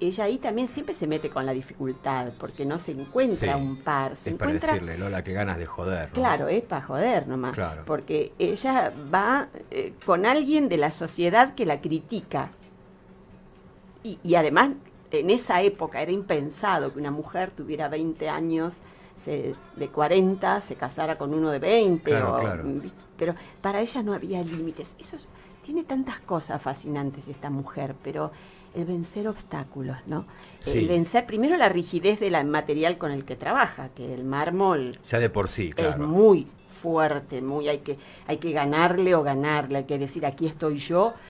ella ahí también siempre se mete con la dificultad, porque no se encuentra un par. es para decirle, Lola, que ganas de joder. Claro, es para joder nomás. Porque ella va eh, con alguien de la sociedad que la critica. Y, y, además, en esa época era impensado que una mujer tuviera 20 años se, de 40 se casara con uno de 20. Mm, pero para ella no había límites. Eso tiene tantas cosas fascinantes esta mujer, pero el vencer obstáculos, ¿no? El vencer primero la rigidez del material con el que trabaja, que el mármol ya de por sí, es muy fuerte, muy hay que hay que ganarle o ganarle, hay que decir aquí estoy yo